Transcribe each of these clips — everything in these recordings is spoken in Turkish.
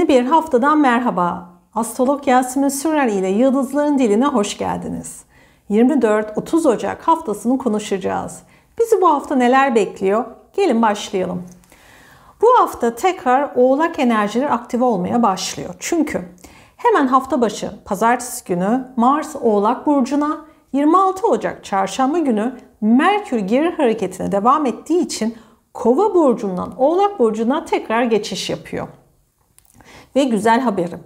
Yeni bir haftadan merhaba. Astrolog Yasemin Sürer ile Yıldızların Diline hoş geldiniz. 24-30 Ocak haftasını konuşacağız. Bizi bu hafta neler bekliyor? Gelin başlayalım. Bu hafta tekrar oğlak enerjileri aktive olmaya başlıyor. Çünkü hemen hafta başı pazartesi günü Mars oğlak burcuna 26 Ocak çarşamba günü Merkür geri hareketine devam ettiği için Kova burcundan Oğlak burcuna tekrar geçiş yapıyor. Ve güzel haberim.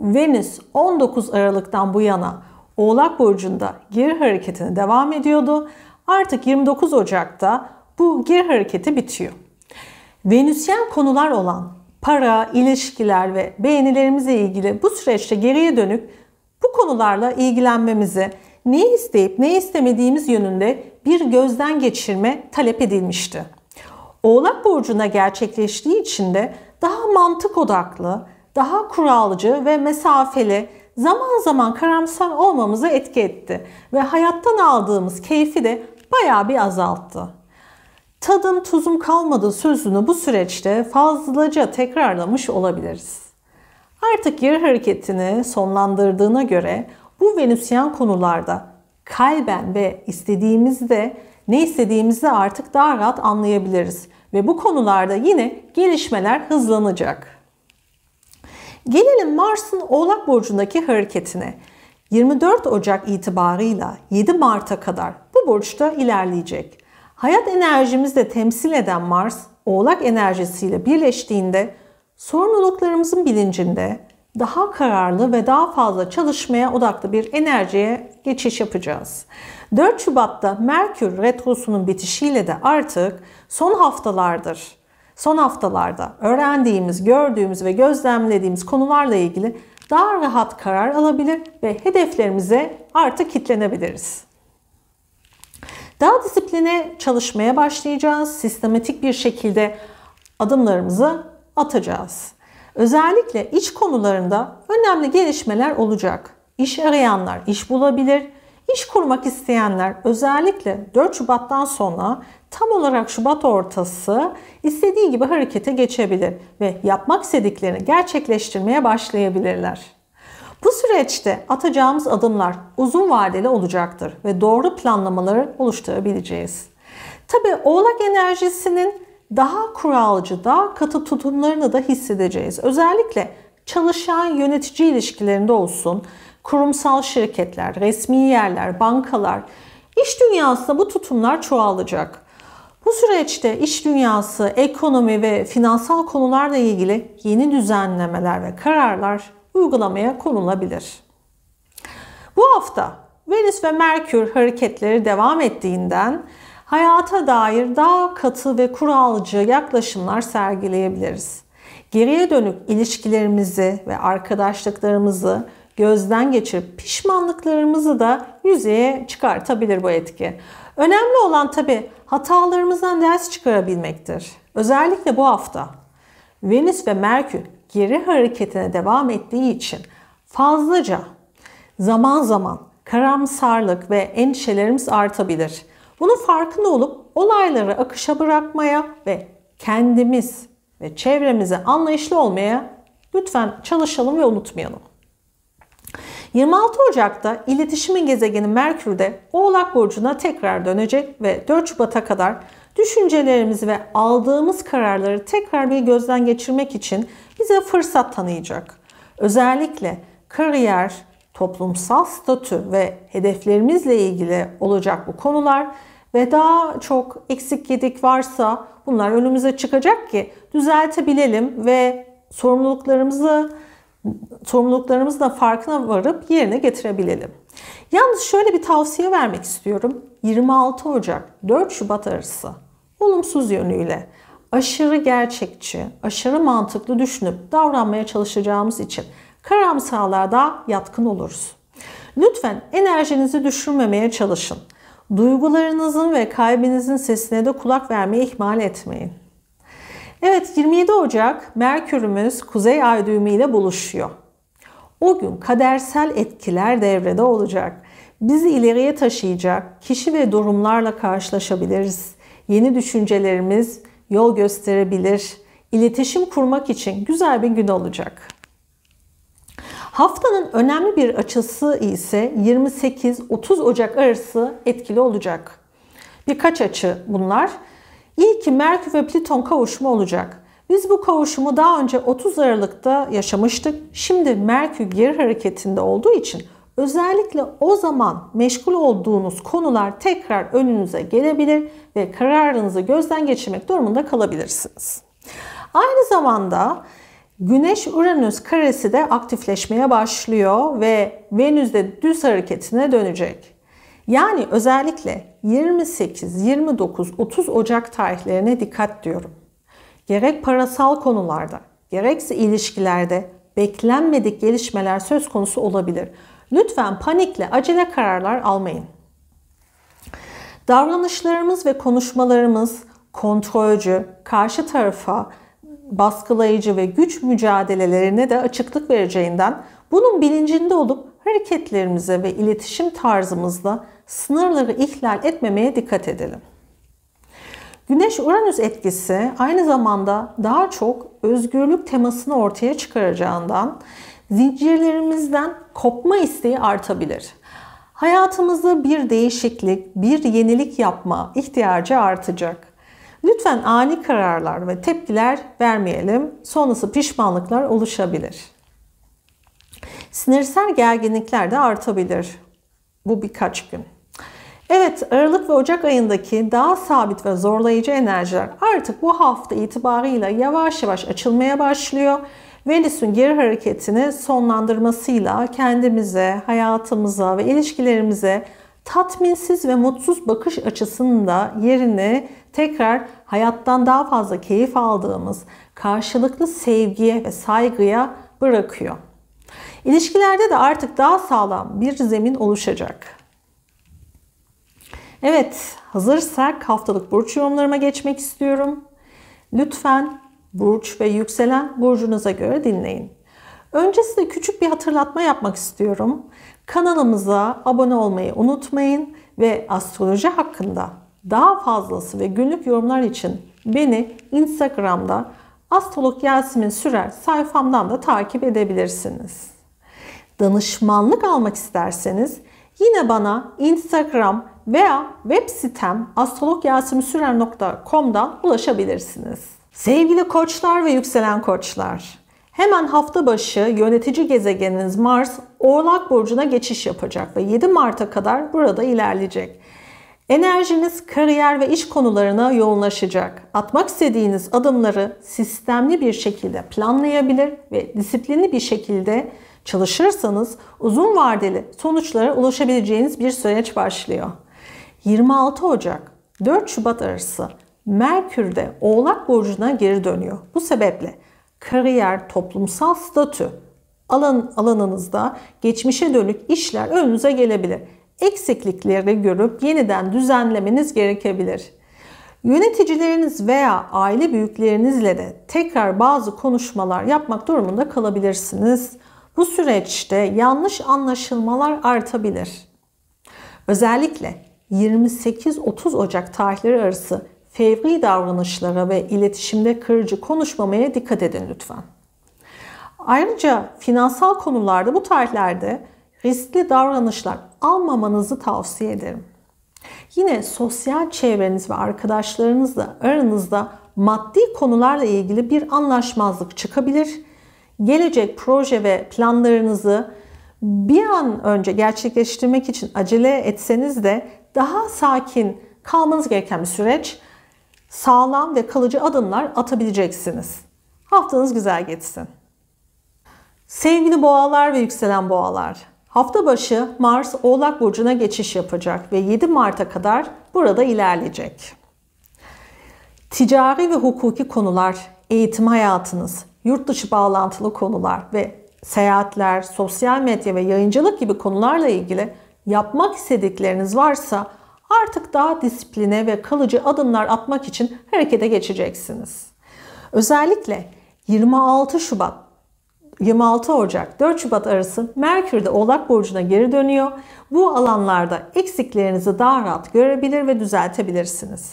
Venüs 19 Aralık'tan bu yana Oğlak Burcu'nda geri hareketine devam ediyordu. Artık 29 Ocak'ta bu geri hareketi bitiyor. Venüsyen konular olan para, ilişkiler ve beğenilerimizle ilgili bu süreçte geriye dönük bu konularla ilgilenmemizi, ne isteyip ne istemediğimiz yönünde bir gözden geçirme talep edilmişti. Oğlak burcuna gerçekleştiği için de daha mantık odaklı, daha kuralcı ve mesafeli, zaman zaman karamsar olmamızı etki etti ve hayattan aldığımız keyfi de bayağı bir azalttı. Tadım tuzum kalmadı sözünü bu süreçte fazlaca tekrarlamış olabiliriz. Artık yer hareketini sonlandırdığına göre bu Venüsyen konularda kalben ve istediğimizde ne istediğimizi artık daha rahat anlayabiliriz ve bu konularda yine gelişmeler hızlanacak. Gelelim Mars'ın Oğlak Burcu'ndaki hareketine. 24 Ocak itibarıyla 7 Mart'a kadar bu burçta ilerleyecek. Hayat enerjimizde temsil eden Mars, Oğlak enerjisiyle birleştiğinde sorumluluklarımızın bilincinde daha kararlı ve daha fazla çalışmaya odaklı bir enerjiye geçiş yapacağız. 4 Şubat'ta Merkür Retrosu'nun bitişiyle de artık son haftalardır son haftalarda öğrendiğimiz, gördüğümüz ve gözlemlediğimiz konularla ilgili daha rahat karar alabilir ve hedeflerimize artık kitlenebiliriz. Daha disipline çalışmaya başlayacağız. Sistematik bir şekilde adımlarımızı atacağız. Özellikle iç konularında önemli gelişmeler olacak. İş arayanlar iş bulabilir, İş kurmak isteyenler özellikle 4 Şubat'tan sonra tam olarak Şubat ortası istediği gibi harekete geçebilir ve yapmak istediklerini gerçekleştirmeye başlayabilirler. Bu süreçte atacağımız adımlar uzun vadeli olacaktır ve doğru planlamaları oluşturabileceğiz. Tabi oğlak enerjisinin daha kuralcı, daha katı tutumlarını da hissedeceğiz. Özellikle çalışan yönetici ilişkilerinde olsun, kurumsal şirketler, resmi yerler, bankalar, iş dünyasında bu tutumlar çoğalacak. Bu süreçte iş dünyası, ekonomi ve finansal konularla ilgili yeni düzenlemeler ve kararlar uygulamaya konulabilir. Bu hafta Venüs ve Merkür hareketleri devam ettiğinden hayata dair daha katı ve kuralcı yaklaşımlar sergileyebiliriz. Geriye dönük ilişkilerimizi ve arkadaşlıklarımızı gözden geçirip pişmanlıklarımızı da yüzeye çıkartabilir bu etki. Önemli olan tabi hatalarımızdan ders çıkarabilmektir. Özellikle bu hafta Venüs ve Merkür geri hareketine devam ettiği için fazlaca zaman zaman karamsarlık ve endişelerimiz artabilir. Bunun farkında olup olayları akışa bırakmaya ve kendimiz ve çevremize anlayışlı olmaya lütfen çalışalım ve unutmayalım. 26 Ocak'ta iletişimin gezegeni Merkür'de Oğlak Burcu'na tekrar dönecek ve 4 Şubat'a kadar düşüncelerimizi ve aldığımız kararları tekrar bir gözden geçirmek için bize fırsat tanıyacak. Özellikle kariyer, toplumsal statü ve hedeflerimizle ilgili olacak bu konular ve daha çok eksik yedik varsa bunlar önümüze çıkacak ki düzeltebilelim ve sorumluluklarımızı sorumluluklarımızın da farkına varıp yerine getirebilelim. Yalnız şöyle bir tavsiye vermek istiyorum. 26 Ocak 4 Şubat arası olumsuz yönüyle aşırı gerçekçi, aşırı mantıklı düşünüp davranmaya çalışacağımız için karamsarlığa da yatkın oluruz. Lütfen enerjinizi düşürmemeye çalışın. Duygularınızın ve kalbinizin sesine de kulak vermeyi ihmal etmeyin. Evet 27 Ocak Merkür'ümüz Kuzey Ay düğümü ile buluşuyor. O gün kadersel etkiler devrede olacak. Bizi ileriye taşıyacak kişi ve durumlarla karşılaşabiliriz. Yeni düşüncelerimiz yol gösterebilir. İletişim kurmak için güzel bir gün olacak. Haftanın önemli bir açısı ise 28-30 Ocak arası etkili olacak. Birkaç açı bunlar. İyi ki Merkür ve Plüton kavuşma olacak. Biz bu kavuşumu daha önce 30 Aralık'ta yaşamıştık. Şimdi Merkür geri hareketinde olduğu için özellikle o zaman meşgul olduğunuz konular tekrar önünüze gelebilir ve kararınızı gözden geçirmek durumunda kalabilirsiniz. Aynı zamanda Güneş Uranüs karesi de aktifleşmeye başlıyor ve Venüs de düz hareketine dönecek. Yani özellikle 28, 29, 30 Ocak tarihlerine dikkat diyorum. Gerek parasal konularda, gerekse ilişkilerde beklenmedik gelişmeler söz konusu olabilir. Lütfen panikle acele kararlar almayın. Davranışlarımız ve konuşmalarımız kontrolcü, karşı tarafa baskılayıcı ve güç mücadelelerine de açıklık vereceğinden bunun bilincinde olup hareketlerimize ve iletişim tarzımızda sınırları ihlal etmemeye dikkat edelim. Güneş-Uranüs etkisi aynı zamanda daha çok özgürlük temasını ortaya çıkaracağından zincirlerimizden kopma isteği artabilir. Hayatımızda bir değişiklik, bir yenilik yapma ihtiyacı artacak. Lütfen ani kararlar ve tepkiler vermeyelim. Sonrası pişmanlıklar oluşabilir. Sinirsel gerginlikler de artabilir bu birkaç gün. Evet Aralık ve Ocak ayındaki daha sabit ve zorlayıcı enerjiler artık bu hafta itibarıyla yavaş yavaş açılmaya başlıyor. Venüs'ün geri hareketini sonlandırmasıyla kendimize, hayatımıza ve ilişkilerimize tatminsiz ve mutsuz bakış açısında yerini tekrar hayattan daha fazla keyif aldığımız karşılıklı sevgiye ve saygıya bırakıyor. İlişkilerde de artık daha sağlam bir zemin oluşacak. Evet, hazırsak haftalık burç yorumlarıma geçmek istiyorum. Lütfen burç ve yükselen burcunuza göre dinleyin. Öncesinde küçük bir hatırlatma yapmak istiyorum. Kanalımıza abone olmayı unutmayın ve astroloji hakkında daha fazlası ve günlük yorumlar için beni Instagram'da Astrolog Yasemin Sürer sayfamdan da takip edebilirsiniz. Danışmanlık almak isterseniz yine bana Instagram veya web sitem astrologyasemsürer.com'dan ulaşabilirsiniz. Sevgili koçlar ve yükselen koçlar, hemen hafta başı yönetici gezegeniniz Mars Oğlak Burcu'na geçiş yapacak ve 7 Mart'a kadar burada ilerleyecek. Enerjiniz kariyer ve iş konularına yoğunlaşacak. Atmak istediğiniz adımları sistemli bir şekilde planlayabilir ve disiplinli bir şekilde çalışırsanız uzun vadeli sonuçlara ulaşabileceğiniz bir süreç başlıyor. 26 Ocak 4 Şubat arası Merkür de Oğlak burcuna geri dönüyor. Bu sebeple kariyer, toplumsal statü alan alanınızda geçmişe dönük işler önünüze gelebilir eksiklikleri görüp yeniden düzenlemeniz gerekebilir. Yöneticileriniz veya aile büyüklerinizle de tekrar bazı konuşmalar yapmak durumunda kalabilirsiniz. Bu süreçte yanlış anlaşılmalar artabilir. Özellikle 28-30 Ocak tarihleri arası fevri davranışlara ve iletişimde kırıcı konuşmamaya dikkat edin lütfen. Ayrıca finansal konularda bu tarihlerde riskli davranışlar almamanızı tavsiye ederim. Yine sosyal çevreniz ve arkadaşlarınızla aranızda maddi konularla ilgili bir anlaşmazlık çıkabilir. Gelecek proje ve planlarınızı bir an önce gerçekleştirmek için acele etseniz de daha sakin kalmanız gereken bir süreç, sağlam ve kalıcı adımlar atabileceksiniz. Haftanız güzel geçsin. Sevgili boğalar ve yükselen boğalar, Hafta başı Mars Oğlak Burcu'na geçiş yapacak ve 7 Mart'a kadar burada ilerleyecek. Ticari ve hukuki konular, eğitim hayatınız, yurt dışı bağlantılı konular ve seyahatler, sosyal medya ve yayıncılık gibi konularla ilgili yapmak istedikleriniz varsa artık daha disipline ve kalıcı adımlar atmak için harekete geçeceksiniz. Özellikle 26 Şubat 26 Ocak 4 Şubat arası Merkür de Oğlak Burcu'na geri dönüyor. Bu alanlarda eksiklerinizi daha rahat görebilir ve düzeltebilirsiniz.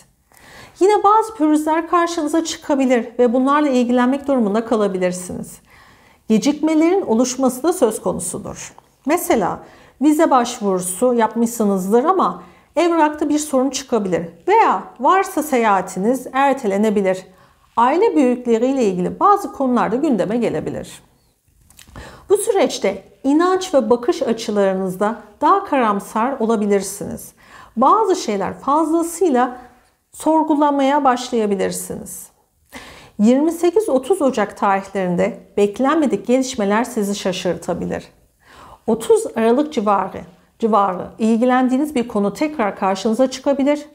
Yine bazı pürüzler karşınıza çıkabilir ve bunlarla ilgilenmek durumunda kalabilirsiniz. Gecikmelerin oluşması da söz konusudur. Mesela vize başvurusu yapmışsınızdır ama evrakta bir sorun çıkabilir veya varsa seyahatiniz ertelenebilir. Aile büyükleriyle ilgili bazı konularda gündeme gelebilir. Bu süreçte inanç ve bakış açılarınızda daha karamsar olabilirsiniz. Bazı şeyler fazlasıyla sorgulamaya başlayabilirsiniz. 28-30 Ocak tarihlerinde beklenmedik gelişmeler sizi şaşırtabilir. 30 Aralık civarı, civarı ilgilendiğiniz bir konu tekrar karşınıza çıkabilir.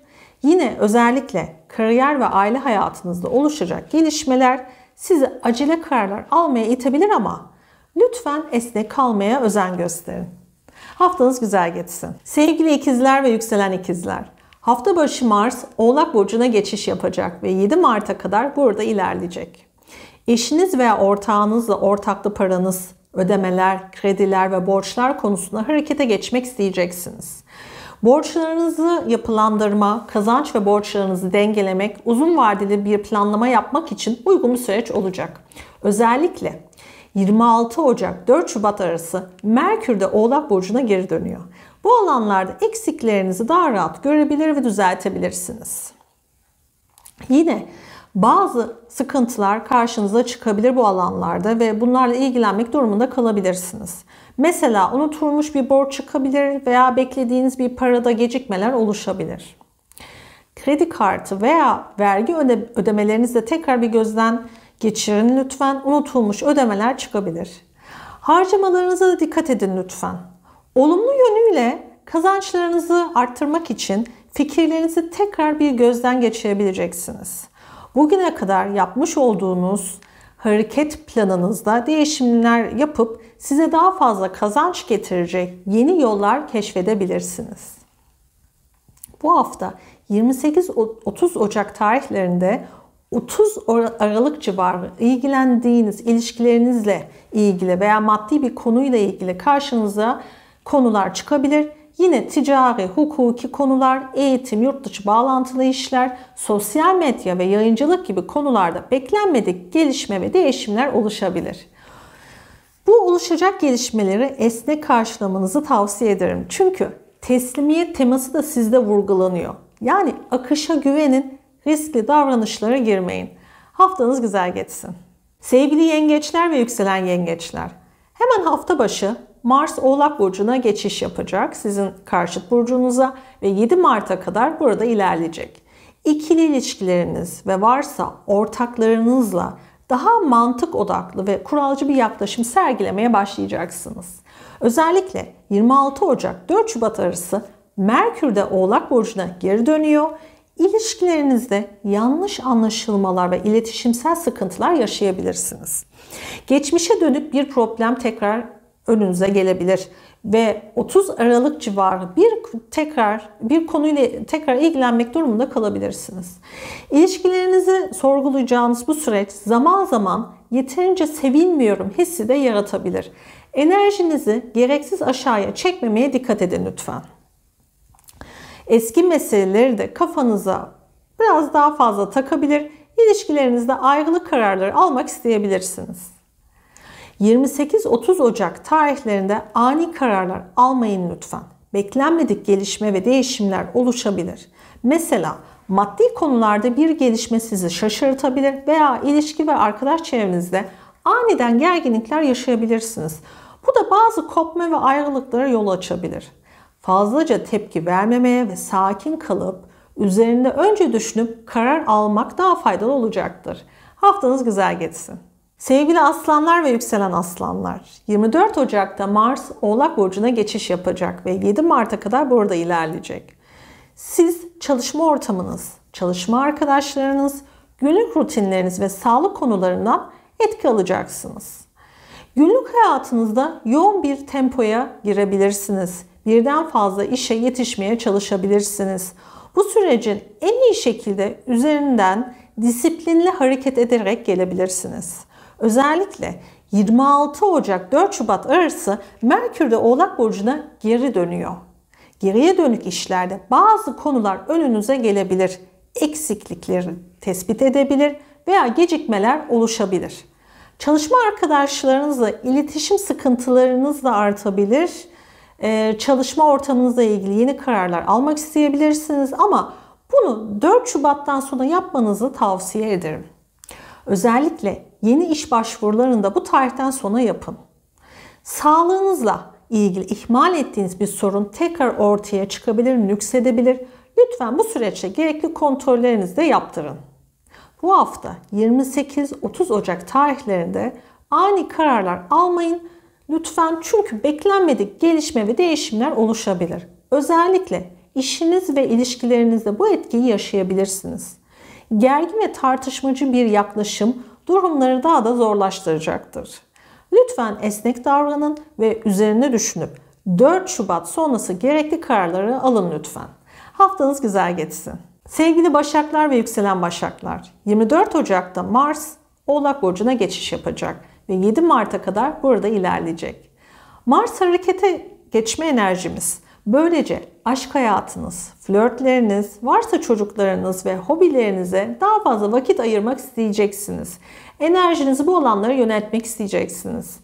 Yine özellikle kariyer ve aile hayatınızda oluşacak gelişmeler sizi acele kararlar almaya itebilir ama Lütfen esnek kalmaya özen gösterin. Haftanız güzel geçsin. Sevgili ikizler ve yükselen ikizler. Hafta başı Mars Oğlak Burcu'na geçiş yapacak ve 7 Mart'a kadar burada ilerleyecek. Eşiniz veya ortağınızla ortaklı paranız, ödemeler, krediler ve borçlar konusunda harekete geçmek isteyeceksiniz. Borçlarınızı yapılandırma, kazanç ve borçlarınızı dengelemek uzun vadeli bir planlama yapmak için uygun bir süreç olacak. Özellikle 26 Ocak 4 Şubat arası Merkür de Oğlak Burcu'na geri dönüyor. Bu alanlarda eksiklerinizi daha rahat görebilir ve düzeltebilirsiniz. Yine bazı sıkıntılar karşınıza çıkabilir bu alanlarda ve bunlarla ilgilenmek durumunda kalabilirsiniz. Mesela unutulmuş bir borç çıkabilir veya beklediğiniz bir parada gecikmeler oluşabilir. Kredi kartı veya vergi ödeme ödemelerinizde tekrar bir gözden Geçirin lütfen. Unutulmuş ödemeler çıkabilir. Harcamalarınıza da dikkat edin lütfen. Olumlu yönüyle kazançlarınızı arttırmak için fikirlerinizi tekrar bir gözden geçirebileceksiniz. Bugüne kadar yapmış olduğunuz hareket planınızda değişimler yapıp size daha fazla kazanç getirecek yeni yollar keşfedebilirsiniz. Bu hafta 28-30 Ocak tarihlerinde 30 Aralık civarı ilgilendiğiniz ilişkilerinizle ilgili veya maddi bir konuyla ilgili karşınıza konular çıkabilir. Yine ticari, hukuki konular, eğitim, yurt dışı bağlantılı işler, sosyal medya ve yayıncılık gibi konularda beklenmedik gelişme ve değişimler oluşabilir. Bu oluşacak gelişmeleri esnek karşılamanızı tavsiye ederim. Çünkü teslimiyet teması da sizde vurgulanıyor. Yani akışa güvenin riskli davranışlara girmeyin. Haftanız güzel geçsin. Sevgili yengeçler ve yükselen yengeçler. Hemen hafta başı Mars Oğlak Burcu'na geçiş yapacak. Sizin karşıt burcunuza ve 7 Mart'a kadar burada ilerleyecek. İkili ilişkileriniz ve varsa ortaklarınızla daha mantık odaklı ve kuralcı bir yaklaşım sergilemeye başlayacaksınız. Özellikle 26 Ocak 4 Şubat arası Merkür de Oğlak Burcu'na geri dönüyor. İlişkilerinizde yanlış anlaşılmalar ve iletişimsel sıkıntılar yaşayabilirsiniz. Geçmişe dönük bir problem tekrar önünüze gelebilir ve 30 Aralık civarı bir tekrar bir konuyla tekrar ilgilenmek durumunda kalabilirsiniz. İlişkilerinizi sorgulayacağınız bu süreç zaman zaman yeterince sevilmiyorum hissi de yaratabilir. Enerjinizi gereksiz aşağıya çekmemeye dikkat edin lütfen. Eski meseleleri de kafanıza biraz daha fazla takabilir, ilişkilerinizde ayrılık kararları almak isteyebilirsiniz. 28-30 Ocak tarihlerinde ani kararlar almayın lütfen. Beklenmedik gelişme ve değişimler oluşabilir. Mesela maddi konularda bir gelişme sizi şaşırtabilir veya ilişki ve arkadaş çevrenizde aniden gerginlikler yaşayabilirsiniz. Bu da bazı kopma ve ayrılıklara yol açabilir fazlaca tepki vermemeye ve sakin kalıp üzerinde önce düşünüp karar almak daha faydalı olacaktır. Haftanız güzel geçsin. Sevgili aslanlar ve yükselen aslanlar, 24 Ocak'ta Mars Oğlak Burcu'na geçiş yapacak ve 7 Mart'a kadar burada ilerleyecek. Siz çalışma ortamınız, çalışma arkadaşlarınız, günlük rutinleriniz ve sağlık konularından etki alacaksınız. Günlük hayatınızda yoğun bir tempoya girebilirsiniz birden fazla işe yetişmeye çalışabilirsiniz. Bu sürecin en iyi şekilde üzerinden disiplinli hareket ederek gelebilirsiniz. Özellikle 26 Ocak 4 Şubat arası Merkür de Oğlak Burcu'na geri dönüyor. Geriye dönük işlerde bazı konular önünüze gelebilir. Eksiklikleri tespit edebilir veya gecikmeler oluşabilir. Çalışma arkadaşlarınızla iletişim sıkıntılarınız da artabilir ee, çalışma ortamınızla ilgili yeni kararlar almak isteyebilirsiniz ama bunu 4 Şubat'tan sonra yapmanızı tavsiye ederim. Özellikle yeni iş başvurularında bu tarihten sonra yapın. Sağlığınızla ilgili ihmal ettiğiniz bir sorun tekrar ortaya çıkabilir, nüksedebilir. Lütfen bu süreçte gerekli kontrollerinizi de yaptırın. Bu hafta 28-30 Ocak tarihlerinde ani kararlar almayın Lütfen çünkü beklenmedik gelişme ve değişimler oluşabilir. Özellikle işiniz ve ilişkilerinizde bu etkiyi yaşayabilirsiniz. Gergin ve tartışmacı bir yaklaşım durumları daha da zorlaştıracaktır. Lütfen esnek davranın ve üzerine düşünüp 4 Şubat sonrası gerekli kararları alın lütfen. Haftanız güzel geçsin. Sevgili Başaklar ve Yükselen Başaklar, 24 Ocak'ta Mars Oğlak Burcu'na geçiş yapacak ve 7 Mart'a kadar burada ilerleyecek. Mars harekete geçme enerjimiz böylece aşk hayatınız, flörtleriniz, varsa çocuklarınız ve hobilerinize daha fazla vakit ayırmak isteyeceksiniz. Enerjinizi bu alanlara yöneltmek isteyeceksiniz.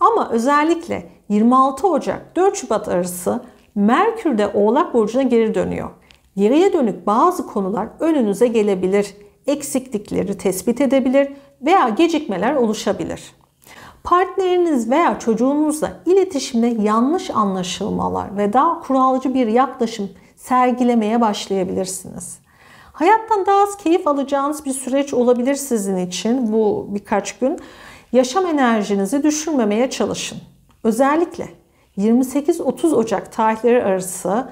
Ama özellikle 26 Ocak 4 Şubat arası Merkür de Oğlak Burcu'na geri dönüyor. Geriye dönük bazı konular önünüze gelebilir eksiklikleri tespit edebilir veya gecikmeler oluşabilir. Partneriniz veya çocuğunuzla iletişimde yanlış anlaşılmalar ve daha kuralcı bir yaklaşım sergilemeye başlayabilirsiniz. Hayattan daha az keyif alacağınız bir süreç olabilir sizin için bu birkaç gün. Yaşam enerjinizi düşürmemeye çalışın. Özellikle 28-30 Ocak tarihleri arası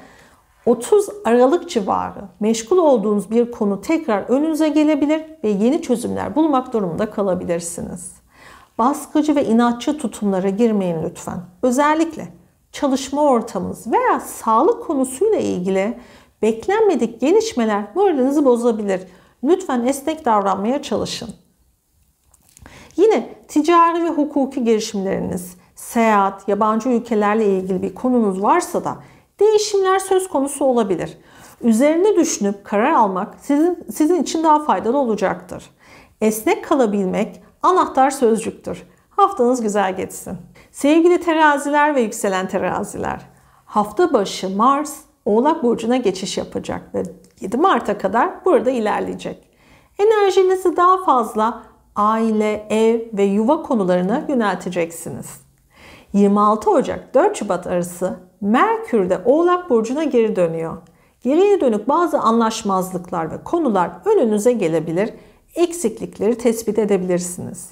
30 Aralık civarı meşgul olduğunuz bir konu tekrar önünüze gelebilir ve yeni çözümler bulmak durumunda kalabilirsiniz baskıcı ve inatçı tutumlara girmeyin lütfen. Özellikle çalışma ortamınız veya sağlık konusuyla ilgili beklenmedik gelişmeler moralinizi bozabilir. Lütfen esnek davranmaya çalışın. Yine ticari ve hukuki girişimleriniz, seyahat, yabancı ülkelerle ilgili bir konunuz varsa da değişimler söz konusu olabilir. Üzerine düşünüp karar almak sizin, sizin için daha faydalı olacaktır. Esnek kalabilmek, Anahtar sözcüktür. Haftanız güzel geçsin. Sevgili teraziler ve yükselen teraziler. Hafta başı Mars Oğlak Burcu'na geçiş yapacak ve 7 Mart'a kadar burada ilerleyecek. Enerjinizi daha fazla aile, ev ve yuva konularına yönelteceksiniz. 26 Ocak 4 Şubat arası Merkür de Oğlak Burcu'na geri dönüyor. Geriye dönük bazı anlaşmazlıklar ve konular önünüze gelebilir eksiklikleri tespit edebilirsiniz.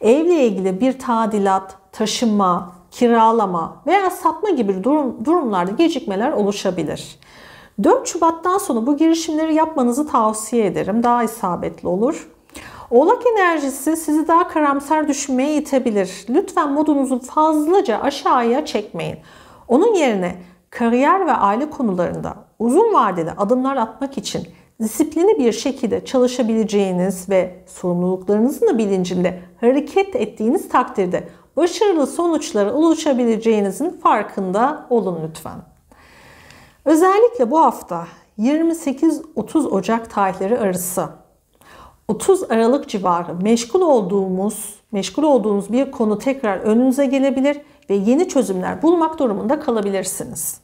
Evle ilgili bir tadilat, taşınma, kiralama veya satma gibi durum, durumlarda gecikmeler oluşabilir. 4 Şubat'tan sonra bu girişimleri yapmanızı tavsiye ederim. Daha isabetli olur. Oğlak enerjisi sizi daha karamsar düşünmeye itebilir. Lütfen modunuzu fazlaca aşağıya çekmeyin. Onun yerine kariyer ve aile konularında uzun vadeli adımlar atmak için Disiplini bir şekilde çalışabileceğiniz ve sorumluluklarınızın da bilincinde hareket ettiğiniz takdirde başarılı sonuçlara ulaşabileceğinizin farkında olun lütfen. Özellikle bu hafta 28-30 Ocak tarihleri arası 30 Aralık civarı meşgul olduğumuz, meşgul olduğunuz bir konu tekrar önünüze gelebilir ve yeni çözümler bulmak durumunda kalabilirsiniz.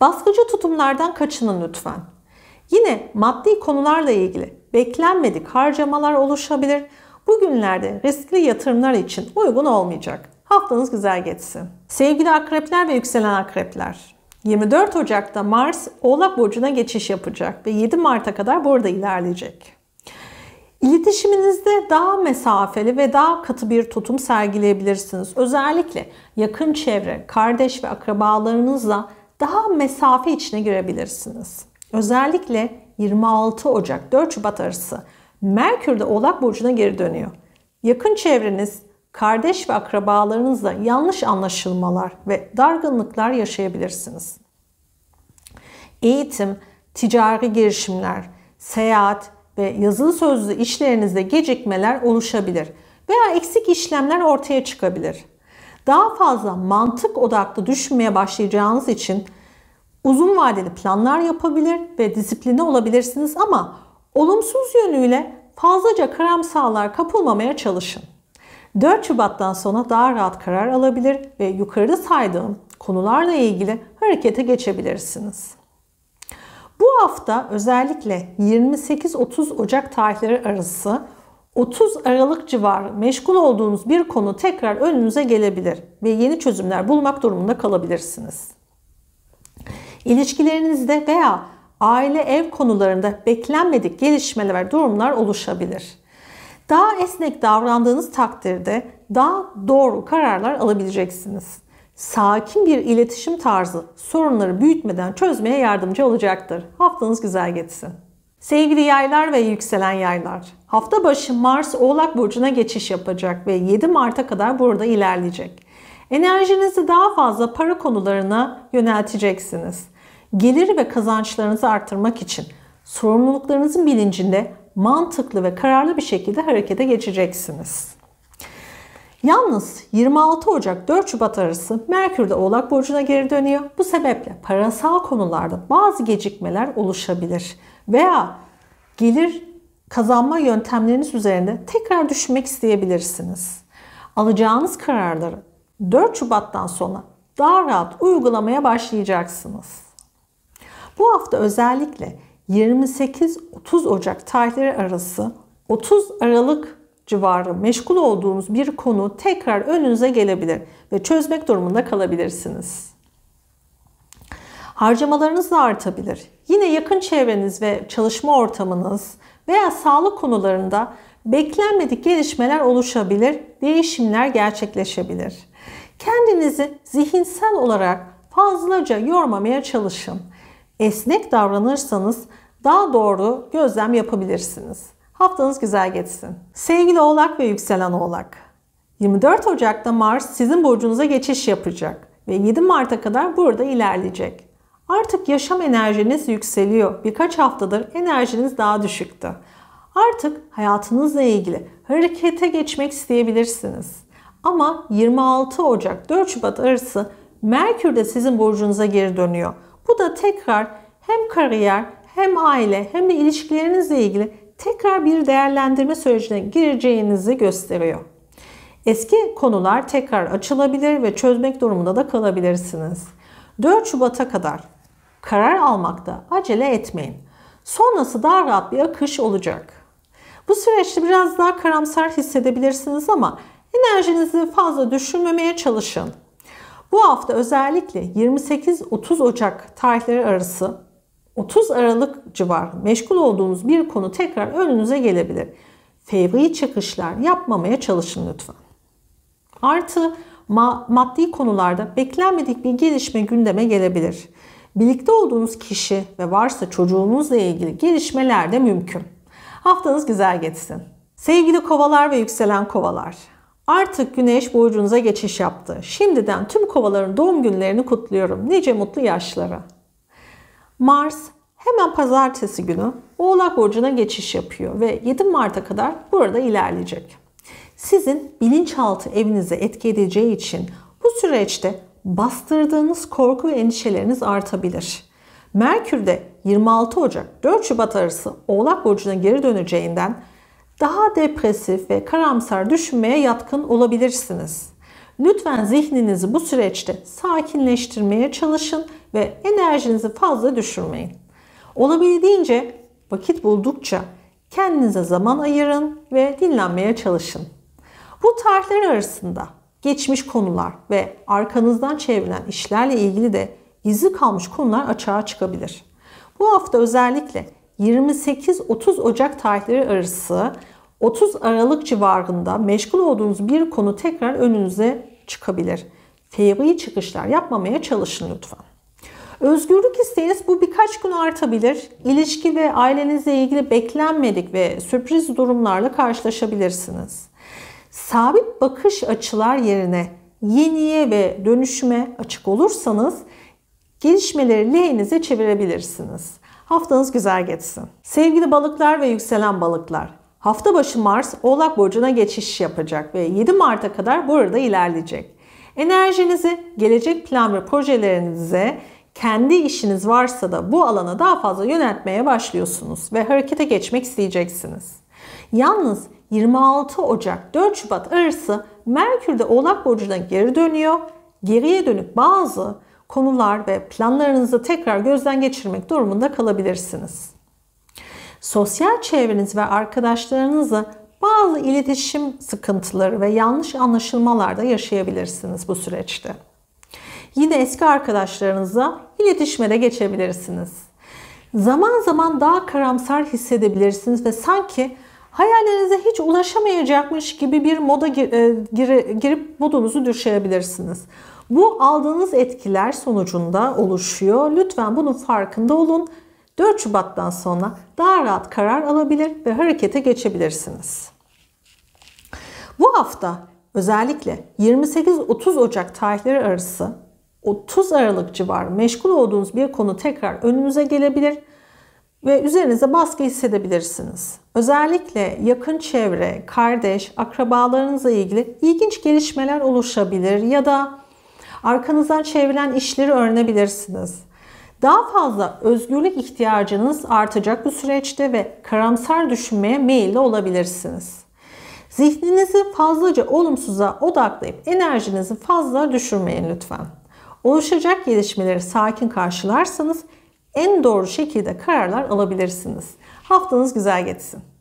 Baskıcı tutumlardan kaçının lütfen. Yine maddi konularla ilgili beklenmedik harcamalar oluşabilir. Bugünlerde riskli yatırımlar için uygun olmayacak. Haftanız güzel geçsin. Sevgili akrepler ve yükselen akrepler. 24 Ocak'ta Mars Oğlak Burcu'na geçiş yapacak ve 7 Mart'a kadar burada ilerleyecek. İletişiminizde daha mesafeli ve daha katı bir tutum sergileyebilirsiniz. Özellikle yakın çevre, kardeş ve akrabalarınızla daha mesafe içine girebilirsiniz. Özellikle 26 Ocak 4 Şubat arası Merkür de Oğlak Burcu'na geri dönüyor. Yakın çevreniz, kardeş ve akrabalarınızla yanlış anlaşılmalar ve dargınlıklar yaşayabilirsiniz. Eğitim, ticari girişimler, seyahat ve yazılı sözlü işlerinizde gecikmeler oluşabilir veya eksik işlemler ortaya çıkabilir. Daha fazla mantık odaklı düşünmeye başlayacağınız için Uzun vadeli planlar yapabilir ve disipline olabilirsiniz ama olumsuz yönüyle fazlaca karamsarlar kapılmamaya çalışın. 4 Şubat'tan sonra daha rahat karar alabilir ve yukarıda saydığım konularla ilgili harekete geçebilirsiniz. Bu hafta özellikle 28-30 Ocak tarihleri arası 30 Aralık civarı meşgul olduğunuz bir konu tekrar önünüze gelebilir ve yeni çözümler bulmak durumunda kalabilirsiniz. İlişkilerinizde veya aile ev konularında beklenmedik gelişmeler ve durumlar oluşabilir. Daha esnek davrandığınız takdirde daha doğru kararlar alabileceksiniz. Sakin bir iletişim tarzı sorunları büyütmeden çözmeye yardımcı olacaktır. Haftanız güzel geçsin. Sevgili yaylar ve yükselen yaylar. Hafta başı Mars Oğlak Burcu'na geçiş yapacak ve 7 Mart'a kadar burada ilerleyecek. Enerjinizi daha fazla para konularına yönelteceksiniz gelir ve kazançlarınızı artırmak için sorumluluklarınızın bilincinde mantıklı ve kararlı bir şekilde harekete geçeceksiniz. Yalnız 26 Ocak 4 Şubat arası Merkür de Oğlak Burcu'na geri dönüyor. Bu sebeple parasal konularda bazı gecikmeler oluşabilir. Veya gelir kazanma yöntemleriniz üzerinde tekrar düşünmek isteyebilirsiniz. Alacağınız kararları 4 Şubat'tan sonra daha rahat uygulamaya başlayacaksınız. Bu hafta özellikle 28-30 Ocak tarihleri arası 30 Aralık civarı meşgul olduğunuz bir konu tekrar önünüze gelebilir ve çözmek durumunda kalabilirsiniz. Harcamalarınız da artabilir. Yine yakın çevreniz ve çalışma ortamınız veya sağlık konularında beklenmedik gelişmeler oluşabilir, değişimler gerçekleşebilir. Kendinizi zihinsel olarak fazlaca yormamaya çalışın esnek davranırsanız daha doğru gözlem yapabilirsiniz. Haftanız güzel geçsin. Sevgili Oğlak ve Yükselen Oğlak. 24 Ocak'ta Mars sizin burcunuza geçiş yapacak ve 7 Mart'a kadar burada ilerleyecek. Artık yaşam enerjiniz yükseliyor. Birkaç haftadır enerjiniz daha düşüktü. Artık hayatınızla ilgili harekete geçmek isteyebilirsiniz. Ama 26 Ocak 4 Şubat arası Merkür de sizin burcunuza geri dönüyor. Bu da tekrar hem kariyer hem aile hem de ilişkilerinizle ilgili tekrar bir değerlendirme sürecine gireceğinizi gösteriyor. Eski konular tekrar açılabilir ve çözmek durumunda da kalabilirsiniz. 4 Şubat'a kadar karar almakta acele etmeyin. Sonrası daha rahat bir akış olacak. Bu süreçte biraz daha karamsar hissedebilirsiniz ama enerjinizi fazla düşünmemeye çalışın. Bu hafta özellikle 28-30 Ocak tarihleri arası 30 Aralık civarı meşgul olduğunuz bir konu tekrar önünüze gelebilir. Fevri çıkışlar yapmamaya çalışın lütfen. Artı ma maddi konularda beklenmedik bir gelişme gündeme gelebilir. Birlikte olduğunuz kişi ve varsa çocuğunuzla ilgili gelişmeler de mümkün. Haftanız güzel geçsin. Sevgili kovalar ve yükselen kovalar. Artık güneş burcunuza geçiş yaptı. Şimdiden tüm kovaların doğum günlerini kutluyorum. Nice mutlu yaşlara. Mars hemen pazartesi günü Oğlak Burcu'na geçiş yapıyor ve 7 Mart'a kadar burada ilerleyecek. Sizin bilinçaltı evinize etki edeceği için bu süreçte bastırdığınız korku ve endişeleriniz artabilir. Merkür de 26 Ocak 4 Şubat arası Oğlak Burcu'na geri döneceğinden daha depresif ve karamsar düşünmeye yatkın olabilirsiniz. Lütfen zihninizi bu süreçte sakinleştirmeye çalışın ve enerjinizi fazla düşürmeyin. Olabildiğince vakit buldukça kendinize zaman ayırın ve dinlenmeye çalışın. Bu tarihler arasında geçmiş konular ve arkanızdan çevrilen işlerle ilgili de gizli kalmış konular açığa çıkabilir. Bu hafta özellikle 28-30 Ocak tarihleri arası 30 Aralık civarında meşgul olduğunuz bir konu tekrar önünüze çıkabilir. Fevri çıkışlar yapmamaya çalışın lütfen. Özgürlük isteğiniz bu birkaç gün artabilir. İlişki ve ailenizle ilgili beklenmedik ve sürpriz durumlarla karşılaşabilirsiniz. Sabit bakış açılar yerine yeniye ve dönüşüme açık olursanız gelişmeleri lehinize çevirebilirsiniz. Haftanız güzel geçsin. Sevgili balıklar ve yükselen balıklar. Hafta başı Mars Oğlak Burcu'na geçiş yapacak ve 7 Mart'a kadar burada ilerleyecek. Enerjinizi, gelecek plan ve projelerinize kendi işiniz varsa da bu alana daha fazla yöneltmeye başlıyorsunuz ve harekete geçmek isteyeceksiniz. Yalnız 26 Ocak 4 Şubat arası Merkür de Oğlak Burcu'na geri dönüyor. Geriye dönük bazı konular ve planlarınızı tekrar gözden geçirmek durumunda kalabilirsiniz. Sosyal çevreniz ve arkadaşlarınızı bazı iletişim sıkıntıları ve yanlış anlaşılmalarda yaşayabilirsiniz bu süreçte. Yine eski arkadaşlarınızla iletişime de geçebilirsiniz. Zaman zaman daha karamsar hissedebilirsiniz ve sanki hayallerinize hiç ulaşamayacakmış gibi bir moda e, girip modunuzu düşürebilirsiniz. Bu aldığınız etkiler sonucunda oluşuyor. Lütfen bunun farkında olun. 4 Şubat'tan sonra daha rahat karar alabilir ve harekete geçebilirsiniz. Bu hafta özellikle 28-30 Ocak tarihleri arası 30 Aralık civarı meşgul olduğunuz bir konu tekrar önünüze gelebilir ve üzerinize baskı hissedebilirsiniz. Özellikle yakın çevre, kardeş, akrabalarınızla ilgili ilginç gelişmeler oluşabilir ya da Arkanızdan çevrilen işleri öğrenebilirsiniz. Daha fazla özgürlük ihtiyacınız artacak bu süreçte ve karamsar düşünmeye meyilli olabilirsiniz. Zihninizi fazlaca olumsuza odaklayıp enerjinizi fazla düşürmeyin lütfen. Oluşacak gelişmeleri sakin karşılarsanız en doğru şekilde kararlar alabilirsiniz. Haftanız güzel geçsin.